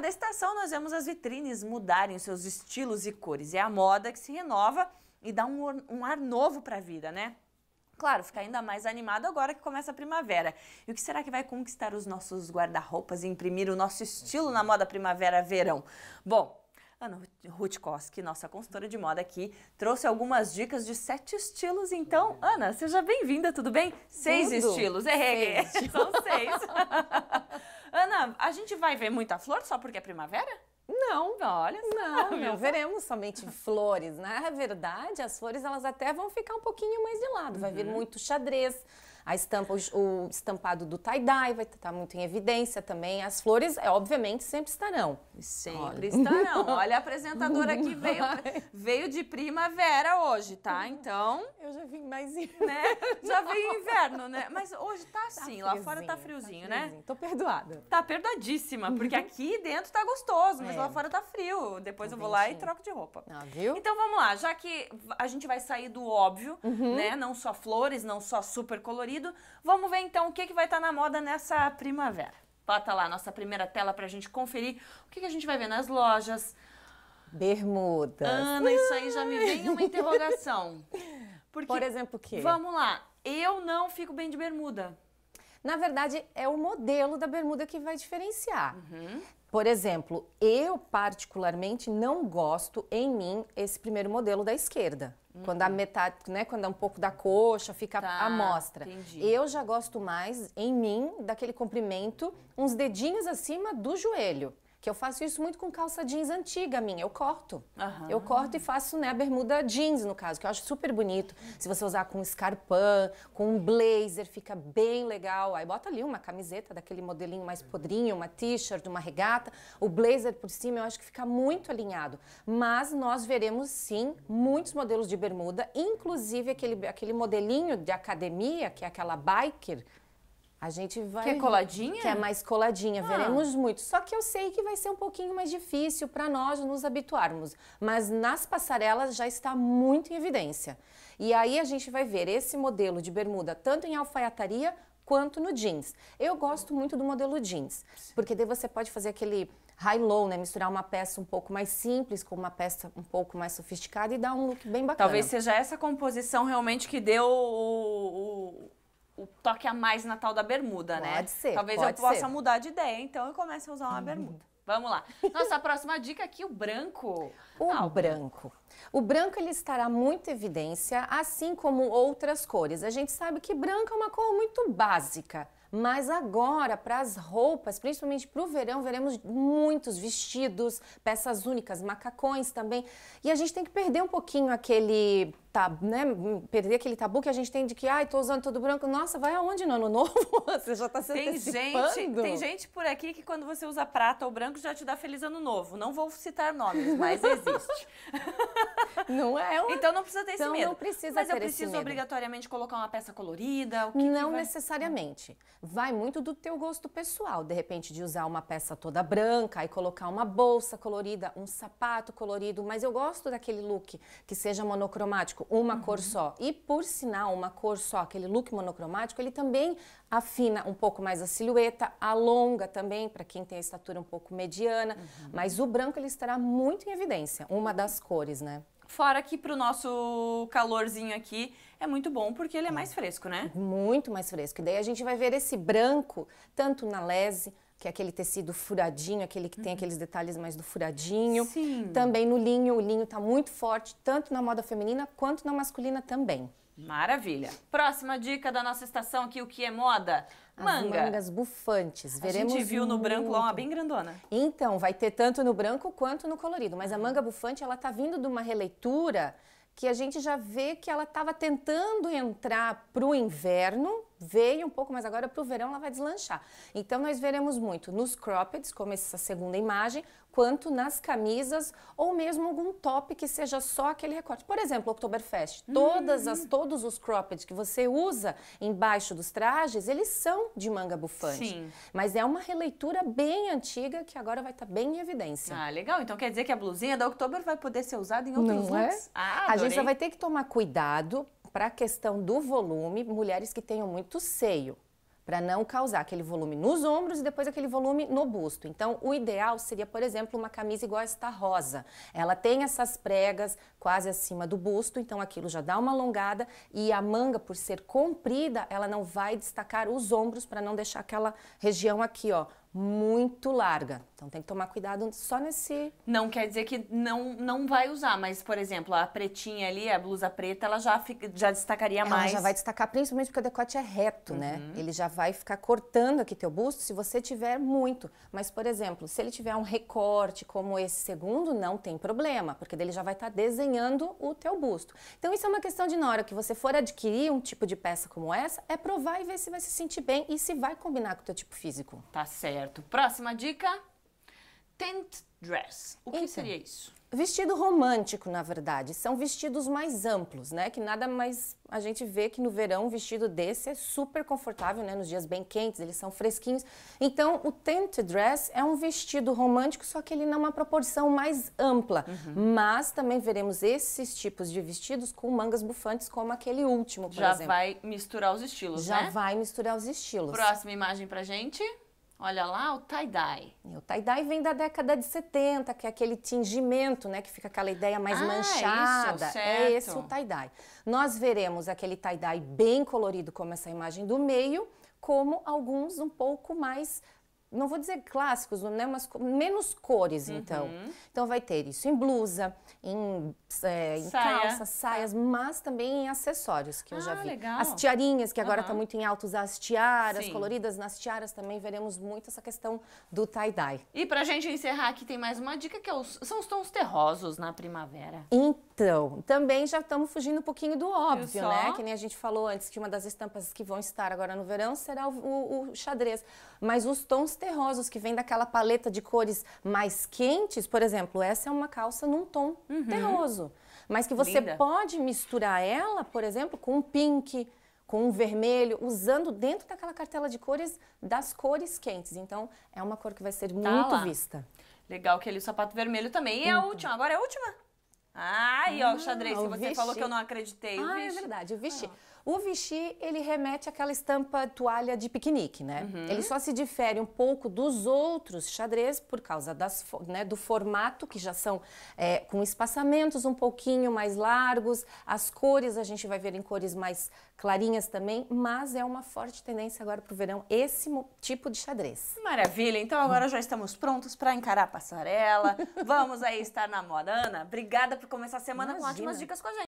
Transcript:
cada estação nós vemos as vitrines mudarem seus estilos e cores. É a moda que se renova e dá um, um ar novo para a vida, né? Claro, fica ainda mais animado agora que começa a primavera. E o que será que vai conquistar os nossos guarda-roupas e imprimir o nosso estilo na moda primavera-verão? Bom, Ana Ruth Koski, nossa consultora de moda aqui, trouxe algumas dicas de sete estilos. Então, uhum. Ana, seja bem-vinda, tudo bem? Seis estilos, errei. Seis. São seis. Ana, a gente vai ver muita flor só porque é primavera? Não. Olha só. Não, não veremos somente flores. Na né? verdade, as flores elas até vão ficar um pouquinho mais de lado. Vai uhum. vir muito xadrez, a estampa, o, estampado do tie-dye vai estar tá muito em evidência também. As flores, é, obviamente, sempre estarão. Sempre Olha. estarão. Olha a apresentadora que veio, veio de primavera hoje, tá? Hum. Então... Eu já vim mais Né? Já vim inverno, né? Mas hoje tá, tá assim, tá lá fora tá friozinho, tá friozinho, né? Tô perdoada. Tá perdoadíssima, porque uhum. aqui dentro tá gostoso, mas é. lá fora tá frio. Depois eu vou lá e troco de roupa. Ah, viu? Então vamos lá, já que a gente vai sair do óbvio, uhum. né? Não só flores, não só super colorido, colorido. Vamos ver então o que, que vai estar tá na moda nessa primavera. Bota lá a nossa primeira tela para a gente conferir o que, que a gente vai ver nas lojas. Bermudas. Ana, isso aí já me vem uma interrogação. Porque, Por exemplo, o quê? Vamos lá. Eu não fico bem de bermuda. Na verdade, é o modelo da bermuda que vai diferenciar. Uhum. Por exemplo, eu particularmente não gosto em mim esse primeiro modelo da esquerda. Uhum. Quando a uhum. metade, né? Quando é um pouco da coxa, fica tá, a mostra. Entendi. Eu já gosto mais, em mim, daquele comprimento, uns dedinhos acima do joelho. Que eu faço isso muito com calça jeans antiga minha, eu corto. Uhum. Eu corto e faço né, a bermuda jeans, no caso, que eu acho super bonito. Se você usar com um escarpão, com um blazer, fica bem legal. Aí bota ali uma camiseta daquele modelinho mais podrinho, uma t-shirt, uma regata. O blazer por cima eu acho que fica muito alinhado. Mas nós veremos sim muitos modelos de bermuda, inclusive aquele, aquele modelinho de academia, que é aquela biker, a gente vai. Que é coladinha? Quer mais coladinha, ah. veremos muito. Só que eu sei que vai ser um pouquinho mais difícil para nós nos habituarmos. Mas nas passarelas já está muito em evidência. E aí a gente vai ver esse modelo de bermuda tanto em alfaiataria quanto no jeans. Eu gosto muito do modelo jeans, porque daí você pode fazer aquele high-low, né? Misturar uma peça um pouco mais simples com uma peça um pouco mais sofisticada e dar um look bem bacana. Talvez seja essa composição realmente que deu o, o o toque a mais natal da bermuda, pode né? Pode ser. Talvez pode eu possa ser. mudar de ideia, então eu comece a usar uma uhum. bermuda. Vamos lá. Nossa, próxima dica aqui, o branco. O ah, branco. O branco ele estará muito em evidência, assim como outras cores. A gente sabe que branco é uma cor muito básica. Mas agora, para as roupas, principalmente para o verão, veremos muitos vestidos, peças únicas, macacões também. E a gente tem que perder um pouquinho aquele tá, né, hum, perder aquele tabu que a gente tem de que, ai, tô usando tudo branco. Nossa, vai aonde no ano novo? você já tá se tem Gente, tem gente por aqui que quando você usa prata ou branco já te dá feliz ano novo. Não vou citar nomes, mas existe. não é uma... Então não precisa ter então, esse medo. não precisa Mas eu preciso obrigatoriamente colocar uma peça colorida? não vai... necessariamente. Vai muito do teu gosto pessoal. De repente, de usar uma peça toda branca e colocar uma bolsa colorida, um sapato colorido. Mas eu gosto daquele look que seja monocromático monocromático, uma uhum. cor só. E por sinal, uma cor só, aquele look monocromático, ele também afina um pouco mais a silhueta, alonga também para quem tem a estatura um pouco mediana, uhum. mas o branco ele estará muito em evidência, uma das cores, né? Fora que para o nosso calorzinho aqui, é muito bom porque ele é, é mais fresco, né? Muito mais fresco. E daí a gente vai ver esse branco tanto na lese, que é aquele tecido furadinho, aquele que uhum. tem aqueles detalhes mais do furadinho. Sim. Também no linho, o linho está muito forte, tanto na moda feminina quanto na masculina também. Maravilha. Próxima dica da nossa estação aqui, o que é moda? Manga. As mangas bufantes. Veremos a gente viu no branco lá uma bem grandona. Então, vai ter tanto no branco quanto no colorido. Mas a manga bufante, ela tá vindo de uma releitura que a gente já vê que ela estava tentando entrar para o inverno veio um pouco, mas agora para o verão ela vai deslanchar. Então nós veremos muito nos cropped, como essa segunda imagem, quanto nas camisas ou mesmo algum top que seja só aquele recorte. Por exemplo, Oktoberfest. Uhum. Todas as, todos os cropped que você usa embaixo dos trajes, eles são de manga bufante. Sim. Mas é uma releitura bem antiga que agora vai estar tá bem em evidência. Ah, legal. Então quer dizer que a blusinha da Oktober vai poder ser usada em outros Não looks? É? Ah, a gente só vai ter que tomar cuidado para a questão do volume, mulheres que tenham muito seio, para não causar aquele volume nos ombros e depois aquele volume no busto. Então, o ideal seria, por exemplo, uma camisa igual esta rosa. Ela tem essas pregas quase acima do busto, então aquilo já dá uma alongada e a manga, por ser comprida, ela não vai destacar os ombros para não deixar aquela região aqui, ó, muito larga. Então tem que tomar cuidado só nesse. Não quer dizer que não, não vai usar, mas, por exemplo, a pretinha ali, a blusa preta, ela já, fica, já destacaria ela mais. Ela já vai destacar, principalmente porque o decote é reto, né? uhum. né? Ele já vai ficar cortando aqui teu busto se você tiver muito. Mas, por exemplo, se ele tiver um recorte como esse segundo, não tem problema, porque ele já vai estar tá desenhando o teu busto. Então, isso é uma questão de na hora que você for adquirir um tipo de peça como essa, é provar e ver se vai se sentir bem e se vai combinar com o teu tipo físico. Tá certo. Certo. Próxima dica: tent dress. O que então, seria isso? Vestido romântico, na verdade. São vestidos mais amplos, né? Que nada mais a gente vê que no verão um vestido desse é super confortável, né? Nos dias bem quentes, eles são fresquinhos. Então, o tent dress é um vestido romântico, só que ele numa é proporção mais ampla. Uhum. Mas também veremos esses tipos de vestidos com mangas bufantes, como aquele último, por Já exemplo. Já vai misturar os estilos, Já né? Já vai misturar os estilos. Próxima imagem pra gente. Olha lá o tie-dye. O tie-dye vem da década de 70, que é aquele tingimento, né? Que fica aquela ideia mais ah, é manchada. Isso, é certo. É esse o tie-dye. Nós veremos aquele tie-dye bem colorido, como essa imagem do meio, como alguns um pouco mais não vou dizer clássicos, né, mas menos cores, uhum. então. Então vai ter isso em blusa, em, é, em Saia. calças, saias, mas também em acessórios, que eu já ah, vi. Legal. As tiarinhas, que agora está uhum. muito em altos usar as tiaras Sim. coloridas. Nas tiaras também veremos muito essa questão do tie-dye. E para a gente encerrar aqui, tem mais uma dica, que é os, são os tons terrosos na primavera. Então, também já estamos fugindo um pouquinho do óbvio, né? Que nem a gente falou antes, que uma das estampas que vão estar agora no verão será o, o, o xadrez. Mas os tons terrosos, que vêm daquela paleta de cores mais quentes. Por exemplo, essa é uma calça num tom uhum. terroso. Mas que você Linda. pode misturar ela, por exemplo, com um pink, com um vermelho, usando dentro daquela cartela de cores das cores quentes. Então, é uma cor que vai ser tá muito lá. vista. Legal que ele o sapato vermelho também. E é então. a última, agora é a última? Ai, ah, ó, o xadrez, que você vichy. falou que eu não acreditei. Ah, é verdade, o ah. vichy. Ah. O vichy, ele remete àquela estampa toalha de piquenique, né? Uhum. Ele só se difere um pouco dos outros xadrez por causa das, né, do formato, que já são é, com espaçamentos um pouquinho mais largos, as cores a gente vai ver em cores mais clarinhas também, mas é uma forte tendência agora para o verão esse tipo de xadrez. Maravilha, então agora já estamos prontos para encarar a passarela, vamos aí estar na moda. Ana, obrigada por começar a semana Imagina. com ótimas dicas com a gente.